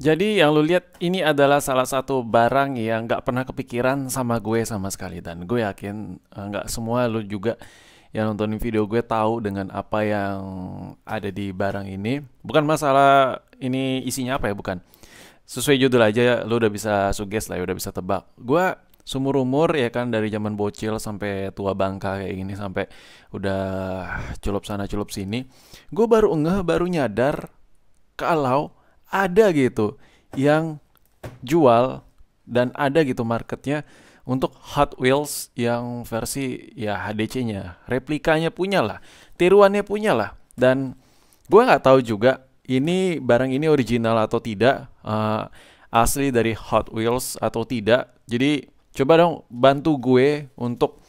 Jadi yang lu lihat ini adalah salah satu barang yang nggak pernah kepikiran sama gue sama sekali dan gue yakin eh, nggak semua lu juga yang nontonin video gue tahu dengan apa yang ada di barang ini. Bukan masalah ini isinya apa ya, bukan. Sesuai judul aja lu udah bisa suges lah, ya, udah bisa tebak. Gue sumur umur ya kan dari zaman bocil sampai tua bangka kayak gini sampai udah culup sana culup sini. Gue baru ngeh baru nyadar kalau ada gitu yang jual dan ada gitu marketnya untuk Hot Wheels yang versi ya HDC-nya, replikanya punya lah, tiruannya punya lah. Dan gue nggak tahu juga ini barang ini original atau tidak, uh, asli dari Hot Wheels atau tidak. Jadi coba dong bantu gue untuk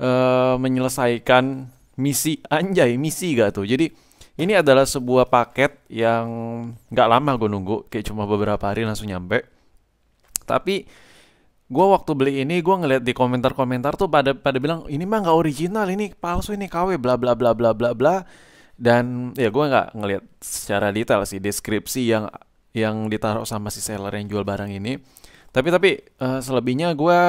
uh, menyelesaikan misi anjay misi gak tuh. Jadi ini adalah sebuah paket yang nggak lama gue nunggu, kayak cuma beberapa hari langsung nyampe. Tapi gue waktu beli ini gue ngeliat di komentar-komentar tuh pada pada bilang ini mah nggak original, ini palsu, ini KW, bla bla bla bla bla bla. Dan ya gue nggak ngeliat secara detail sih deskripsi yang yang ditaruh sama si seller yang jual barang ini. Tapi tapi uh, selebihnya gue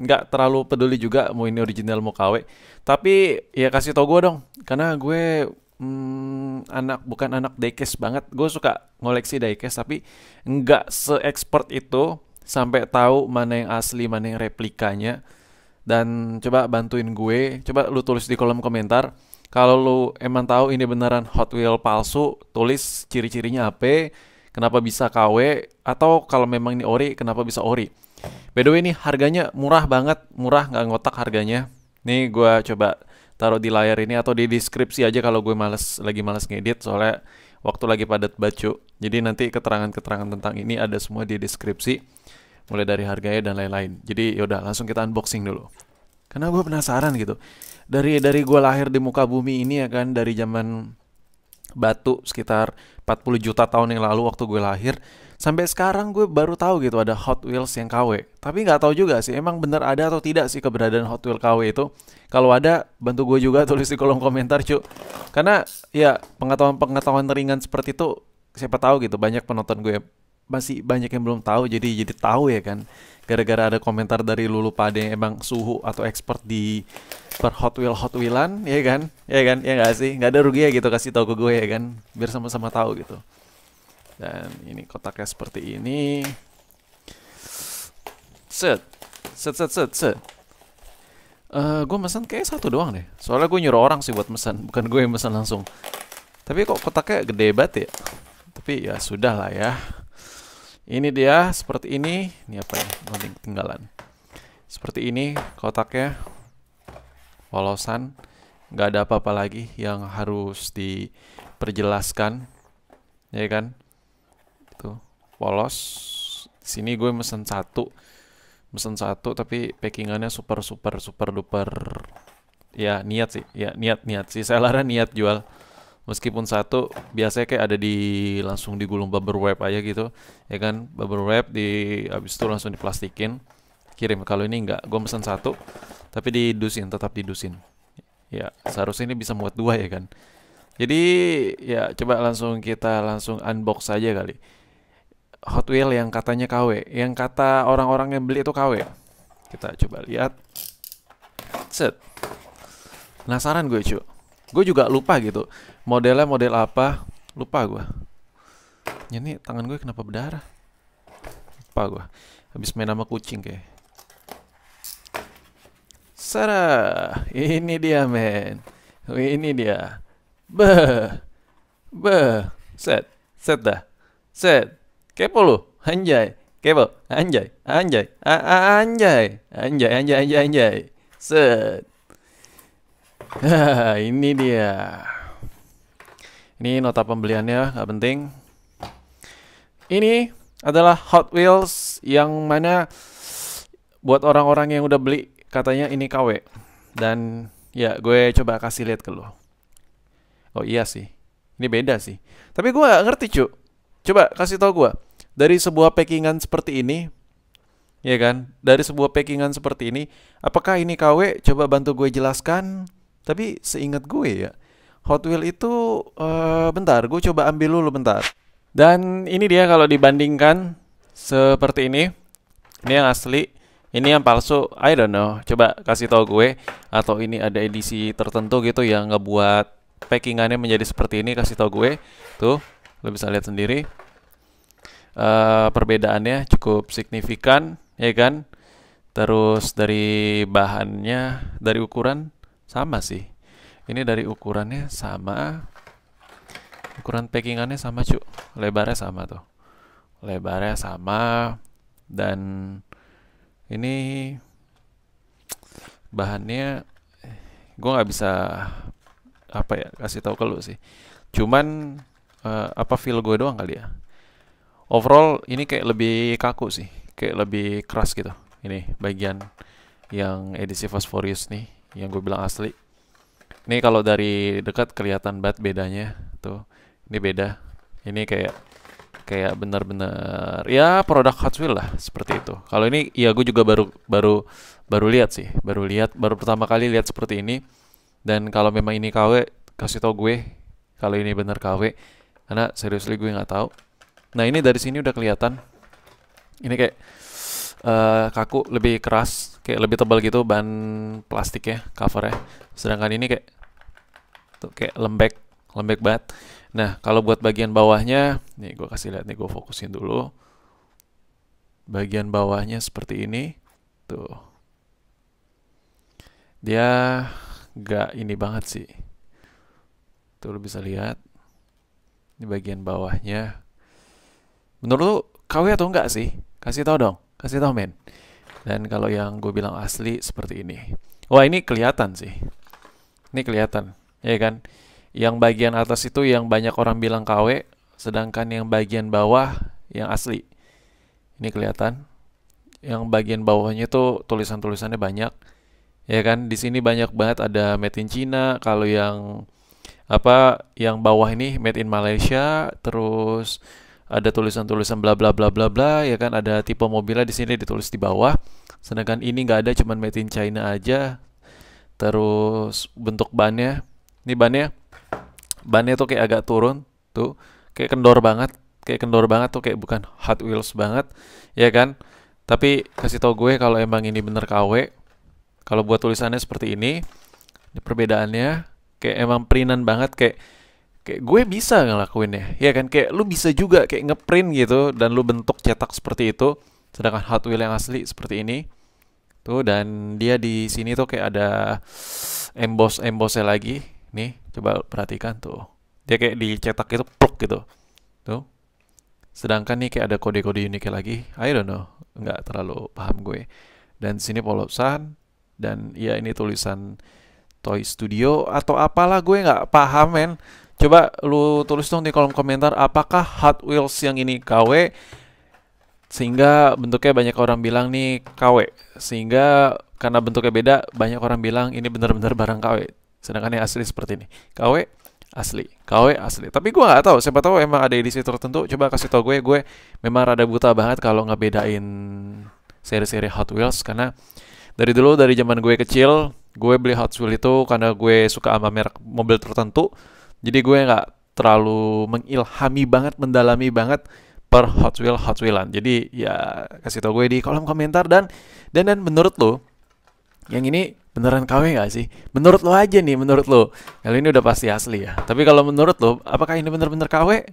nggak terlalu peduli juga mau ini original mau KW. Tapi ya kasih tau gue dong, karena gue hmm, anak bukan anak diecast banget. Gue suka ngoleksi diecast tapi nggak se-expert itu sampai tahu mana yang asli, mana yang replikanya. Dan coba bantuin gue, coba lu tulis di kolom komentar. Kalau lu emang tahu ini beneran Hot Wheel palsu, tulis ciri-cirinya apa, kenapa bisa KW, atau kalau memang ini ori, kenapa bisa ori. By the way ini harganya murah banget, murah nggak ngotak harganya. Nih gue coba taruh di layar ini atau di deskripsi aja kalau gue males lagi males ngedit soalnya waktu lagi padat baca Jadi nanti keterangan-keterangan tentang ini ada semua di deskripsi mulai dari harganya dan lain-lain. Jadi yaudah langsung kita unboxing dulu. Karena gue penasaran gitu. Dari dari gue lahir di muka bumi ini ya kan dari zaman batu sekitar 40 juta tahun yang lalu waktu gue lahir sampai sekarang gue baru tahu gitu ada Hot Wheels yang KW tapi nggak tahu juga sih emang bener ada atau tidak sih keberadaan Hot Wheels KW itu kalau ada bantu gue juga tulis di kolom komentar cu karena ya pengetahuan pengetahuan ringan seperti itu siapa tahu gitu banyak penonton gue masih banyak yang belum tahu jadi jadi tahu ya kan gara-gara ada komentar dari Lulu Pade yang emang suhu atau expert di per Hot Wheel Hot Wheelan ya kan ya kan ya nggak sih nggak ada rugi ya gitu kasih tahu ke gue ya kan biar sama-sama tahu gitu dan ini kotaknya seperti ini set set set set set uh, eh, gue pesan kayak satu doang deh soalnya gue nyuruh orang sih buat pesan bukan gue yang pesan langsung tapi kok kotaknya gede banget ya tapi ya sudah lah ya ini dia seperti ini. Ini apa ya? Oh, Nanti ketinggalan. Seperti ini kotaknya. Polosan. Nggak ada apa-apa lagi yang harus diperjelaskan. Ya kan? Itu polos. Sini gue mesen satu. Mesen satu tapi packingannya super super super duper. Ya niat sih. Ya niat niat sih. Saya larang niat jual meskipun satu biasanya kayak ada di langsung digulung bubble wrap aja gitu ya kan bubble wrap di habis itu langsung diplastikin kirim kalau ini enggak gue pesan satu tapi didusin tetap didusin ya seharusnya ini bisa muat dua ya kan jadi ya coba langsung kita langsung unbox aja kali Hot Wheel yang katanya KW yang kata orang-orang yang beli itu KW kita coba lihat set penasaran gue cuy gue juga lupa gitu modelnya model apa lupa gue ini tangan gue kenapa berdarah lupa gue habis main sama kucing kayak Sarah, ini dia men Ini dia be be Set Set dah Set Kepo lu Anjay Kepo Anjay Anjay A -a Anjay Anjay Anjay Anjay Anjay Set ini dia. Ini nota pembeliannya nggak penting. Ini adalah Hot Wheels yang mana buat orang-orang yang udah beli katanya ini KW. Dan ya gue coba kasih lihat ke lo. Oh iya sih. Ini beda sih. Tapi gue gak ngerti cu. Coba kasih tau gue. Dari sebuah packingan seperti ini. Ya kan? Dari sebuah packingan seperti ini. Apakah ini KW? Coba bantu gue jelaskan. Tapi seingat gue ya, Hot Wheels itu uh, bentar, gue coba ambil dulu bentar. Dan ini dia kalau dibandingkan seperti ini. Ini yang asli, ini yang palsu. I don't know. Coba kasih tau gue atau ini ada edisi tertentu gitu yang ngebuat packingannya menjadi seperti ini kasih tau gue. Tuh, lo bisa lihat sendiri. Uh, perbedaannya cukup signifikan, ya kan? Terus dari bahannya, dari ukuran sama sih ini dari ukurannya sama ukuran packingannya sama cu lebarnya sama tuh lebarnya sama dan ini bahannya gue nggak bisa apa ya kasih tahu ke lu sih cuman uh, apa feel gue doang kali ya overall ini kayak lebih kaku sih kayak lebih keras gitu ini bagian yang edisi fosforius nih yang gue bilang asli ini kalau dari dekat kelihatan banget bedanya tuh ini beda ini kayak kayak benar-benar ya produk Hot Wheels lah seperti itu kalau ini ya gue juga baru baru baru lihat sih baru lihat baru pertama kali lihat seperti ini dan kalau memang ini KW kasih tau gue kalau ini bener KW karena serius gue nggak tahu nah ini dari sini udah kelihatan ini kayak uh, kaku lebih keras kayak lebih tebal gitu ban plastik ya covernya sedangkan ini kayak tuh kayak lembek lembek banget nah kalau buat bagian bawahnya nih gue kasih lihat nih gue fokusin dulu bagian bawahnya seperti ini tuh dia gak ini banget sih tuh lo bisa lihat ini bagian bawahnya menurut lo KW atau enggak sih kasih tau dong kasih tau men dan kalau yang gue bilang asli seperti ini. Wah ini kelihatan sih. Ini kelihatan, ya kan? Yang bagian atas itu yang banyak orang bilang KW, sedangkan yang bagian bawah yang asli. Ini kelihatan. Yang bagian bawahnya itu tulisan-tulisannya banyak. Ya kan, di sini banyak banget ada made in China, kalau yang apa yang bawah ini made in Malaysia, terus ada tulisan-tulisan bla bla bla bla bla ya kan ada tipe mobilnya di sini ditulis di bawah sedangkan ini nggak ada cuman made in China aja terus bentuk bannya ini bannya bannya tuh kayak agak turun tuh kayak kendor banget kayak kendor banget tuh kayak bukan Hot Wheels banget ya kan tapi kasih tau gue kalau emang ini bener KW kalau buat tulisannya seperti ini ini perbedaannya kayak emang perinan banget kayak kayak gue bisa ngelakuinnya ya kan kayak lu bisa juga kayak ngeprint gitu dan lu bentuk cetak seperti itu sedangkan Hot Wheels yang asli seperti ini tuh dan dia di sini tuh kayak ada emboss embossnya lagi nih coba perhatikan tuh dia kayak dicetak itu pluk gitu tuh sedangkan nih kayak ada kode-kode uniknya lagi I don't know nggak terlalu paham gue dan sini polosan dan ya ini tulisan Toy Studio atau apalah gue nggak paham men Coba lu tulis dong di kolom komentar apakah Hot Wheels yang ini KW sehingga bentuknya banyak orang bilang nih KW sehingga karena bentuknya beda banyak orang bilang ini benar-benar barang KW sedangkan yang asli seperti ini KW asli KW asli tapi gue nggak tahu siapa tahu emang ada edisi tertentu coba kasih tau gue gue memang rada buta banget kalau nggak bedain seri-seri Hot Wheels karena dari dulu dari zaman gue kecil gue beli Hot Wheels itu karena gue suka sama merek mobil tertentu jadi gue nggak terlalu mengilhami banget, mendalami banget per Hot Wheel Hot Wheelan. Jadi ya kasih tau gue di kolom komentar dan dan dan menurut lo yang ini beneran KW gak sih? Menurut lo aja nih, menurut lo. Kalau ini udah pasti asli ya. Tapi kalau menurut lo, apakah ini bener-bener KW?